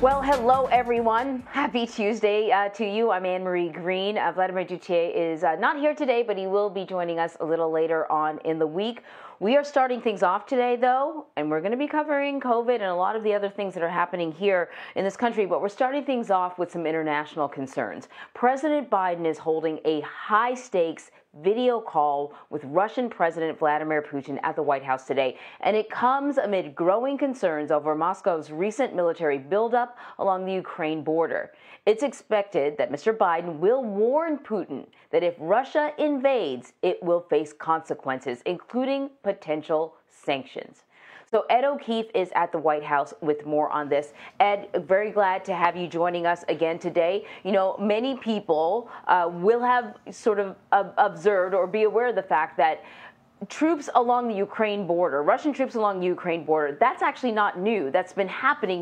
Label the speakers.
Speaker 1: Well, hello everyone. Happy Tuesday uh, to you. I'm Anne Marie Green. Uh, Vladimir Dutier is uh, not here today, but he will be joining us a little later on in the week. We are starting things off today, though, and we're going to be covering COVID and a lot of the other things that are happening here in this country, but we're starting things off with some international concerns. President Biden is holding a high stakes video call with Russian President Vladimir Putin at the White House today, and it comes amid growing concerns over Moscow's recent military buildup along the Ukraine border. It's expected that Mr. Biden will warn Putin that if Russia invades, it will face consequences, including potential sanctions. So Ed O'Keefe is at the White House with more on this. Ed, very glad to have you joining us again today. You know, many people uh, will have sort of observed or be aware of the fact that troops along the Ukraine border, Russian troops along the Ukraine border, that's actually not new. That's been happening.